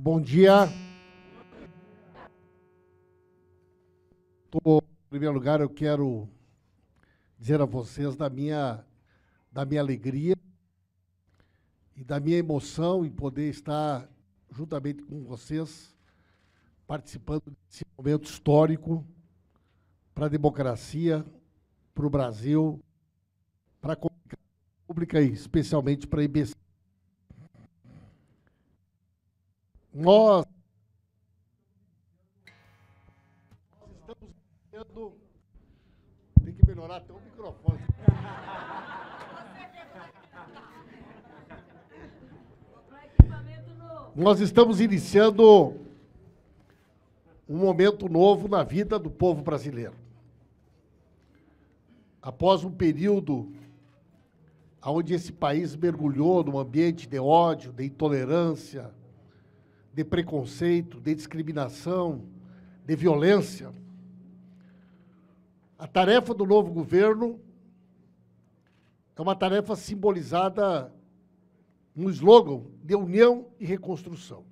Bom dia. Tô, em primeiro lugar, eu quero dizer a vocês da minha, da minha alegria e da minha emoção em poder estar juntamente com vocês participando desse momento histórico para a democracia, para o Brasil, para a comunicação pública e especialmente para a IBC. Nós estamos vivendo. Tem que melhorar até o microfone. Nós estamos iniciando um momento novo na vida do povo brasileiro. Após um período onde esse país mergulhou num ambiente de ódio, de intolerância, de preconceito, de discriminação, de violência. A tarefa do novo governo é uma tarefa simbolizada no slogan de união e reconstrução.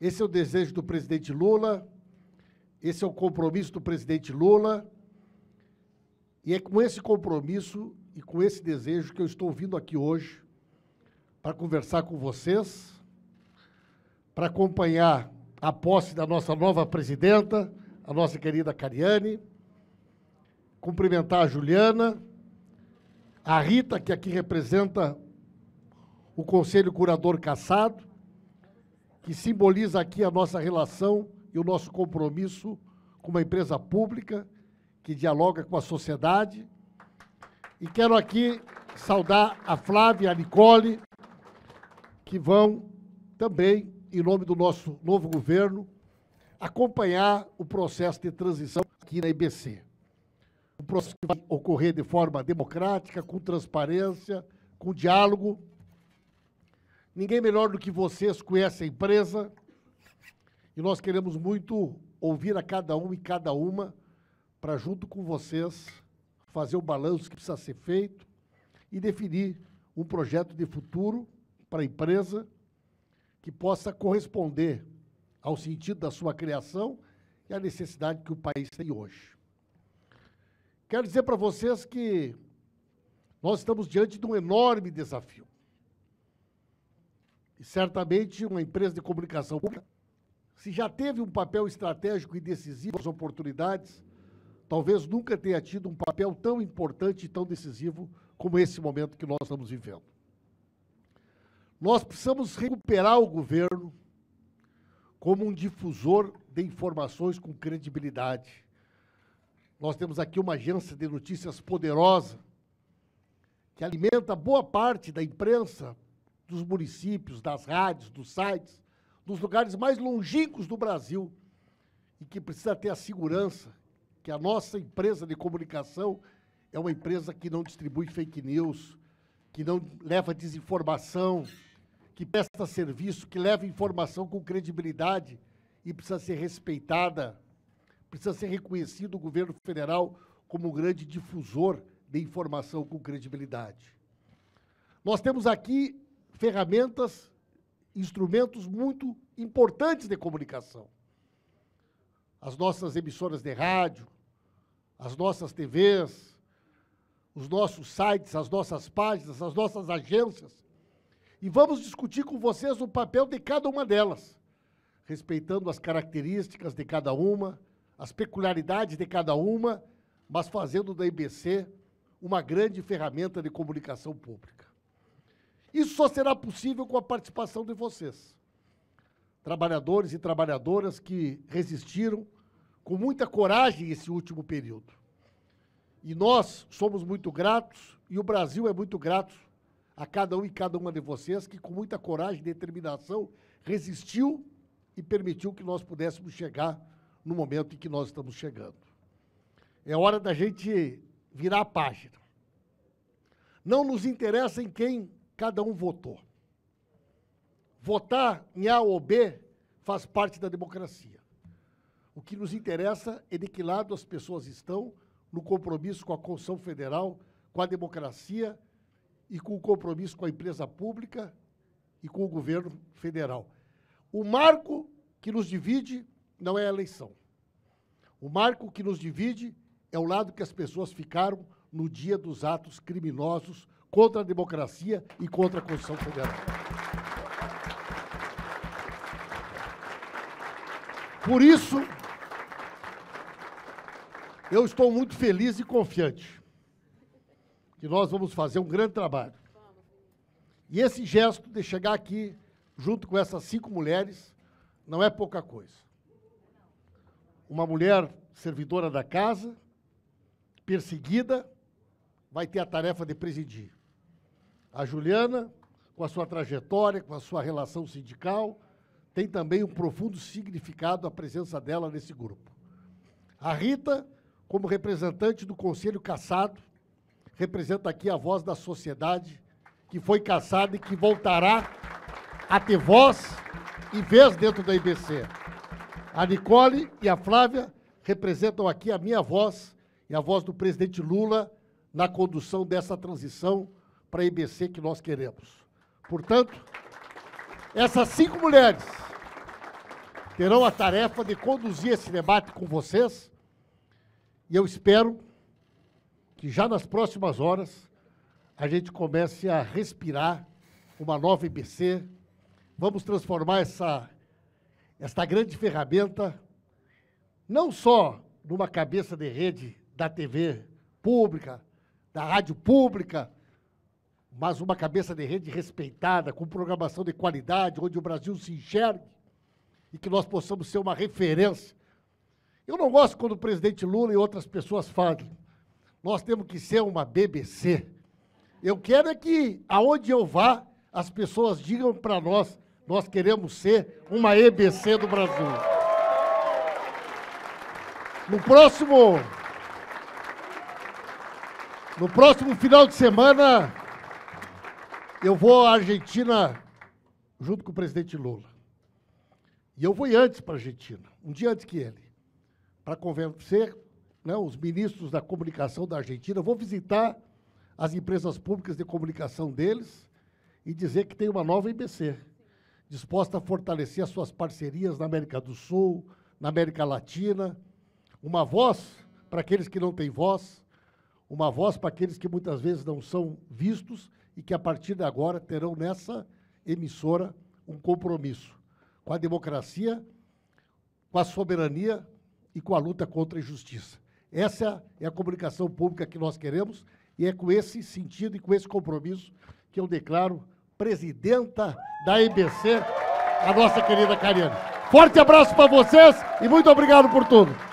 Esse é o desejo do presidente Lula, esse é o compromisso do presidente Lula, e é com esse compromisso e com esse desejo que eu estou vindo aqui hoje para conversar com vocês para acompanhar a posse da nossa nova presidenta, a nossa querida Cariane, cumprimentar a Juliana, a Rita, que aqui representa o Conselho Curador Cassado, que simboliza aqui a nossa relação e o nosso compromisso com uma empresa pública que dialoga com a sociedade. E quero aqui saudar a Flávia e a Nicole, que vão também em nome do nosso novo governo, acompanhar o processo de transição aqui na IBC. Um processo que vai ocorrer de forma democrática, com transparência, com diálogo. Ninguém melhor do que vocês conhece a empresa e nós queremos muito ouvir a cada um e cada uma para, junto com vocês, fazer o balanço que precisa ser feito e definir um projeto de futuro para a empresa que possa corresponder ao sentido da sua criação e à necessidade que o país tem hoje. Quero dizer para vocês que nós estamos diante de um enorme desafio. E certamente uma empresa de comunicação pública, se já teve um papel estratégico e decisivo nas oportunidades, talvez nunca tenha tido um papel tão importante e tão decisivo como esse momento que nós estamos vivendo. Nós precisamos recuperar o governo como um difusor de informações com credibilidade. Nós temos aqui uma agência de notícias poderosa que alimenta boa parte da imprensa, dos municípios, das rádios, dos sites, dos lugares mais longínquos do Brasil e que precisa ter a segurança que a nossa empresa de comunicação é uma empresa que não distribui fake news, que não leva desinformação, que presta serviço, que leva informação com credibilidade e precisa ser respeitada, precisa ser reconhecido o governo federal como um grande difusor de informação com credibilidade. Nós temos aqui ferramentas, instrumentos muito importantes de comunicação. As nossas emissoras de rádio, as nossas TVs, os nossos sites, as nossas páginas, as nossas agências e vamos discutir com vocês o papel de cada uma delas, respeitando as características de cada uma, as peculiaridades de cada uma, mas fazendo da IBC uma grande ferramenta de comunicação pública. Isso só será possível com a participação de vocês, trabalhadores e trabalhadoras que resistiram com muita coragem esse último período. E nós somos muito gratos e o Brasil é muito grato a cada um e cada uma de vocês que, com muita coragem e determinação, resistiu e permitiu que nós pudéssemos chegar no momento em que nós estamos chegando. É hora da gente virar a página. Não nos interessa em quem cada um votou. Votar em A ou B faz parte da democracia. O que nos interessa é de que lado as pessoas estão no compromisso com a Constituição Federal, com a democracia e com o compromisso com a empresa pública e com o governo federal. O marco que nos divide não é a eleição. O marco que nos divide é o lado que as pessoas ficaram no dia dos atos criminosos contra a democracia e contra a Constituição Federal. Por isso, eu estou muito feliz e confiante que nós vamos fazer um grande trabalho. E esse gesto de chegar aqui, junto com essas cinco mulheres, não é pouca coisa. Uma mulher servidora da casa, perseguida, vai ter a tarefa de presidir. A Juliana, com a sua trajetória, com a sua relação sindical, tem também um profundo significado a presença dela nesse grupo. A Rita, como representante do Conselho Caçado representa aqui a voz da sociedade que foi caçada e que voltará a ter voz e vez dentro da IBC. A Nicole e a Flávia representam aqui a minha voz e a voz do presidente Lula na condução dessa transição para a IBC que nós queremos. Portanto, essas cinco mulheres terão a tarefa de conduzir esse debate com vocês e eu espero que já nas próximas horas a gente comece a respirar uma nova IBC. Vamos transformar essa, esta grande ferramenta não só numa cabeça de rede da TV pública, da rádio pública, mas uma cabeça de rede respeitada, com programação de qualidade, onde o Brasil se enxergue e que nós possamos ser uma referência. Eu não gosto quando o presidente Lula e outras pessoas falam nós temos que ser uma BBC. Eu quero é que, aonde eu vá, as pessoas digam para nós, nós queremos ser uma EBC do Brasil. No próximo... No próximo final de semana, eu vou à Argentina junto com o presidente Lula. E eu fui antes para a Argentina, um dia antes que ele, para convencer né, os ministros da comunicação da Argentina. vou visitar as empresas públicas de comunicação deles e dizer que tem uma nova IBC, disposta a fortalecer as suas parcerias na América do Sul, na América Latina. Uma voz para aqueles que não têm voz, uma voz para aqueles que muitas vezes não são vistos e que a partir de agora terão nessa emissora um compromisso com a democracia, com a soberania e com a luta contra a injustiça. Essa é a comunicação pública que nós queremos e é com esse sentido e com esse compromisso que eu declaro presidenta da IBC, a nossa querida Cariane. Forte abraço para vocês e muito obrigado por tudo.